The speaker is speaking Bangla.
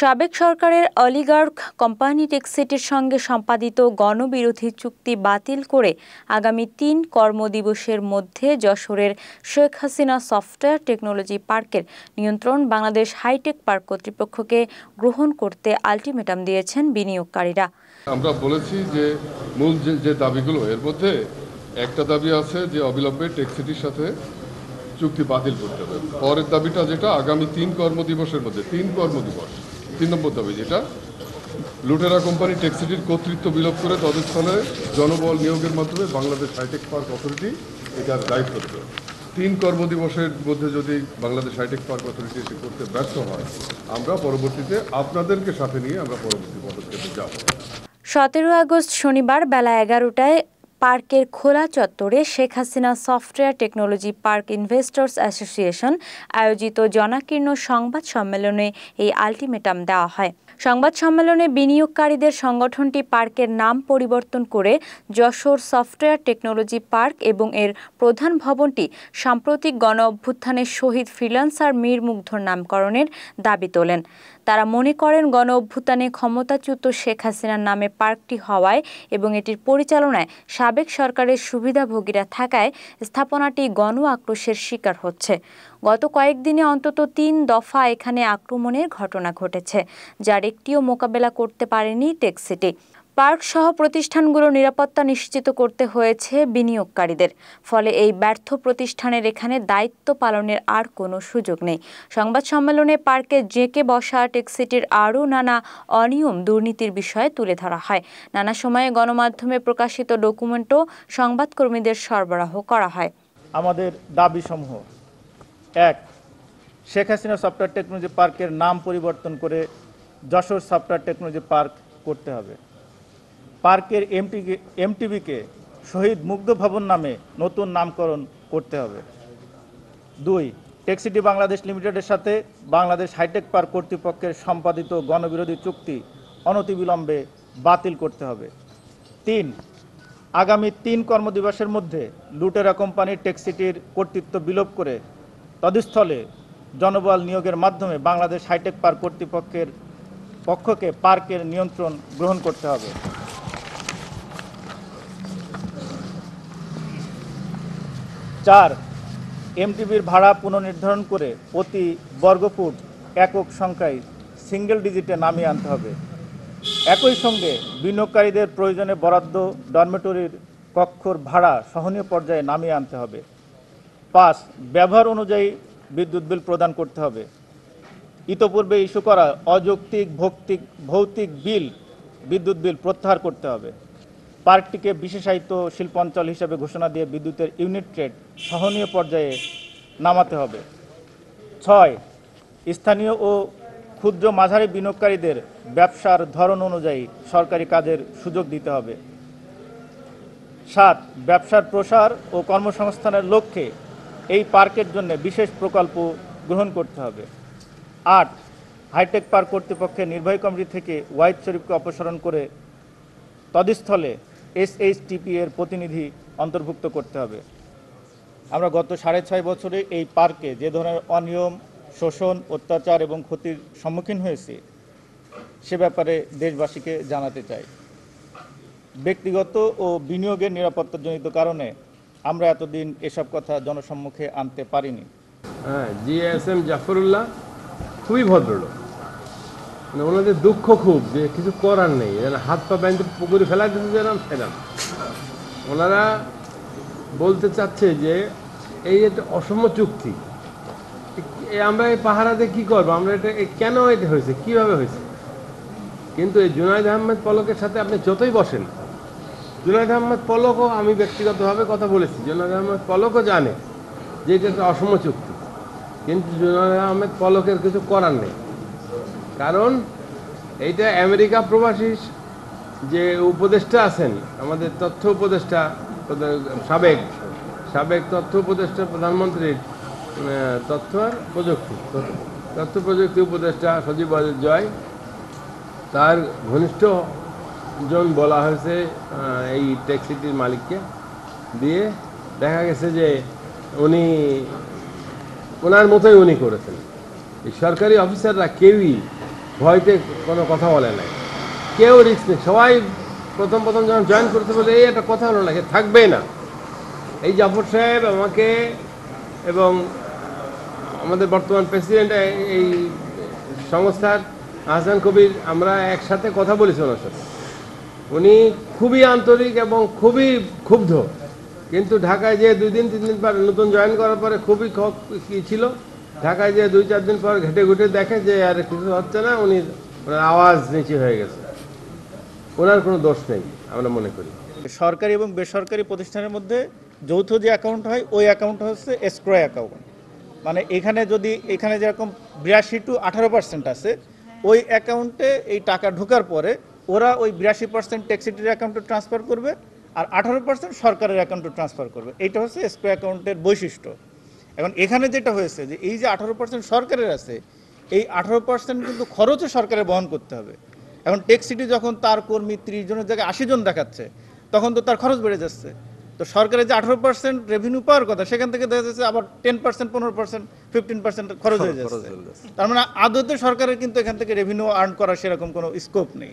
সাবেক সরকারের অলিগার্ক কোম্পানি টেক্সিটির সঙ্গে সম্পাদিত গণবিরোধী চুক্তি বাতিল করে আগামী তিন কর্মদিবসের মধ্যে যশোরের শেখ হাসিনা সফটওয়্যার টেকনোলজি পার্কের নিয়ন্ত্রণ বাংলাদেশ হাইটেক পার্ক কর্তৃপক্ষকে গ্রহণ করতে আলটিমেটাম দিয়েছেন বিনিয়োগকারীরা আমরা বলেছি যে মূল যে দাবিগুলো এর মধ্যে একটা দাবি আছে যে অবিলম্বে টেক্সিটির সাথে চুক্তি বাতিল করতে হবে পরের দাবিটা যেটা আগামী তিন কর্মদিবসের মধ্যে তিন কর্মদিবস তিন নম্বর দাবি যেটা লুটেরা কোম্পানি টেক্সিটির কর্তৃত্ব বিলোপ করে তাদের স্থানে জনবল নিয়োগের মাধ্যমে বাংলাদেশ হাইটেক পার্ক অথরিটি এটার দায়িত্ব দেবে তিন কর্মদিবসের মধ্যে যদি বাংলাদেশ হাইটেক পার্ক অথরিটি এটি করতে ব্যর্থ হয় আমরা পরবর্তীতে আপনাদেরকে সাথে নিয়ে আমরা পরবর্তী পদক্ষেপে যাব সতেরো আগস্ট শনিবার বেলা এগারোটায় পার্কের খোলা চত্বরে Sheikh Hasina software technology park investors association আয়োজিত জনাকীর্ণ সংবাদ সম্মেলনে এই আলটিমেটাম দেওয়া হয় সংবাদ সম্মেলনে বিনিয়োগকারীদের সংগঠনটি পার্কের নাম পরিবর্তন করে যশোর সফটওয়্যার টেকনোলজি পার্ক এবং এর প্রধান ভবনটি সাম্প্রতিক গণ অভ্যুত্থানের শহীদ ফ্রিলান্সার মীর মুগ্ধর নামকরণের দাবি তোলেন তারা মনে করেন গণ অভ্যুত্থানে ক্ষমতাচ্যুত শেখ হাসিনার নামে পার্কটি হওয়ায় এবং এটির পরিচালনায় সাবেক সরকারের সুবিধাভোগীরা থাকায় স্থাপনাটি গণ আক্রোশের শিকার হচ্ছে গত কয়েকদিনে অন্তত তিন দফা এখানে আক্রমণের ঘটনা ঘটেছে যার একটিও মোকাবেলা করতে পারেনি টেকসিটি পার্কসহ প্রতিষ্ঠানগুলোর নিরাপত্তা নিশ্চিত করতে হয়েছে বিনিয়োগকারীদের ফলে এই ব্যর্থ প্রতিষ্ঠানের এখানে দায়িত্ব পালনের আর কোনো সুযোগ নেই সংবাদ সম্মেলনে পার্কে জেকে বসা টেক্সিটির আরও নানা অনিয়ম দুর্নীতির বিষয়ে তুলে ধরা হয় নানা সময়ে গণমাধ্যমে প্রকাশিত ডকুমেন্টও সংবাদকর্মীদের সরবরাহ করা হয় আমাদের দাবি সমূহ এক শেখ হাসিনা সফটওয়্যার টেকনোলজি পার্কের নাম পরিবর্তন করে যশোর সফটওয়্যার টেকনোলজি পার্ক করতে হবে পার্কের এমটি এমটিভিকে শহীদ মুগ্ধ ভবন নামে নতুন নামকরণ করতে হবে দুই টেক্সিটি বাংলাদেশ লিমিটেডের সাথে বাংলাদেশ হাইটেক পার্ক কর্তৃপক্ষের সম্পাদিত গণবিরোধী চুক্তি অনতিবিলম্বে বাতিল করতে হবে তিন আগামী তিন কর্মদিবসের মধ্যে লুটেরা কোম্পানি টেক্সিটির কর্তৃত্ব বিলোপ করে তদস্থলে জনবল নিয়োগের মাধ্যমে বাংলাদেশ হাইটেক পার্ক কর্তৃপক্ষের পক্ষকে পার্কের নিয়ন্ত্রণ গ্রহণ করতে হবে চার এমটিভির ভাড়া পুনর্নির্ধারণ করে প্রতি বর্গফুট একক সংখ্যায় সিঙ্গেল ডিজিটে নামিয়ে আনতে হবে একই সঙ্গে বিনিয়োগকারীদের প্রয়োজনে বরাদ্দ ডরমেটরির কক্ষর ভাড়া সহনীয় পর্যায়ে নামিয়ে আনতে হবে পাঁচ ব্যবহার অনুযায়ী বিদ্যুৎ বিল প্রদান করতে হবে ইতোপূর্বে ইস্যু করা অযৌক্তিক ভৌক্তিক ভৌতিক বিল বিদ্যুৎ বিল প্রত্যাহার করতে হবে পার্কটিকে বিশেষায়িত শিল্পাঞ্চল হিসেবে ঘোষণা দিয়ে বিদ্যুতের ইউনিট ট্রেড সহনীয় পর্যায়ে নামাতে হবে ছয় স্থানীয় ও ক্ষুদ্র মাঝারি বিনিয়োগকারীদের ব্যবসার ধরন অনুযায়ী সরকারি কাজের সুযোগ দিতে হবে সাত ব্যবসার প্রসার ও কর্মসংস্থানের লক্ষ্যে এই পার্কের জন্য বিশেষ প্রকল্প গ্রহণ করতে হবে আট হাইটেক পার্ক কর্তৃপক্ষের নির্বাহী কমিটি থেকে ওয়াহিদ শরীফকে অপসারণ করে তদস্থলে এসএইচটিপি এর প্রতিনিধি অন্তর্ভুক্ত করতে হবে আমরা গত সাড়ে ছয় বছরে এই পার্কে যে ধরনের অনিয়ম শোষণ অত্যাচার এবং ক্ষতির সম্মুখীন হয়েছে সে ব্যাপারে দেশবাসীকে জানাতে চাই ব্যক্তিগত ও বিনিয়োগের নিরাপত্তাজনিত কারণে আমরা এতদিন এসব কথা জনসম্মুখে আনতে পারিনি হ্যাঁ জি এস এম জাফরুল্লাহ খুবই ভদ্রলোক মানে ওনাদের দুঃখ খুব যে কিছু করার নেই হাত পা বাইন্দে পুকুরে ফেলা দিতে যেরাম সেরাম ওনারা বলতে চাচ্ছে যে এই একটা অসম চুক্তি আমরা এই পাহারাতে কি করবো আমরা এটা কেন এটা হয়েছে কিভাবে হয়েছে কিন্তু এই জুনায়দ আহমেদ পলকের সাথে আপনি যতই বসেন জুনায়দ আহমেদ পলকও আমি ব্যক্তিগতভাবে কথা বলেছি জুনায়দ আহমেদ পলকও জানে যে এটা একটা অসম চুক্তি কিন্তু জুনায়দ আহমেদ পলকের কিছু করার নেই কারণ এইটা আমেরিকা প্রবাসী যে উপদেষ্টা আছেন আমাদের তথ্য উপদেষ্টা সাবেক সাবেক তথ্য উপদেষ্টা প্রধানমন্ত্রীর তথ্য আর প্রযুক্তি তথ্য প্রযুক্তি উপদেষ্টা সজীব জয় তার ঘনিষ্ঠ জন বলা হয়েছে এই ট্যাক্সিটির মালিককে দিয়ে দেখা গেছে যে উনি ওনার মতোই উনি করেছেন সরকারি অফিসাররা কেউই ভয়তে কোনো কথা বলে নাই কেউ রিক্স নেই সবাই প্রথম প্রথম যখন জয়েন করতে বলে এই একটা কথা হলো না থাকবেই না এই জাফর সাহেব আমাকে এবং আমাদের বর্তমান প্রেসিডেন্ট এই সংস্থার আহসান কবির আমরা একসাথে কথা বলেছি ওনার সাথে উনি খুবই আন্তরিক এবং খুবই ক্ষুব্ধ কিন্তু ঢাকায় যে দুই দিন তিন দিন পর নতুন জয়েন করার পরে খুবই ছিল ঢাকায় যে দুই চার দিন পর ঘেটে ঘুটে দেখে যে আর কিছু হচ্ছে না উনি ওনার আওয়াজ নিচে হয়ে গেছে ওনার কোনো দোষ নেই আমরা মনে করি সরকারি এবং বেসরকারি প্রতিষ্ঠানের মধ্যে যৌথ যে অ্যাকাউন্ট হয় ওই অ্যাকাউন্ট হচ্ছে স্ক্রয় অ্যাকাউন্ট মানে এখানে যদি এখানে যেরকম বিরাশি টু আঠারো পার্সেন্ট আছে ওই অ্যাকাউন্টে এই টাকা ঢোকার পরে ওরা ওই বিরাশি পার্সেন্ট ট্যাক্সিটির অ্যাকাউন্টে ট্রান্সফার করবে আর আঠারো পার্সেন্ট সরকারের অ্যাকাউন্টে ট্রান্সফার করবে এটা হচ্ছে স্ক্রয় অ্যাকাউন্টের বৈশিষ্ট্য এখন এখানে যেটা হয়েছে যে এই যে আঠারো পার্সেন্ট সরকারের আছে এই আঠারো পার্সেন্ট কিন্তু খরচও সরকারের বহন করতে হবে এখন টেক সিটি যখন তার কর্মী ত্রিশ জনের জায়গায় আশি জন দেখাচ্ছে তখন তো তার খরচ বেড়ে যাচ্ছে তো সরকারের যে আঠারো পার্সেন্ট রেভিনিউ পাওয়ার কথা সেখান থেকে দেখা যাচ্ছে আবার টেন পার্সেন্ট পনেরো পার্সেন্ট ফিফটিন পার্সেন্ট খরচ হয়ে যাচ্ছে তার মানে আদতে সরকারের কিন্তু এখান থেকে রেভিনিউ আর্ন করার সেরকম কোনো স্কোপ নেই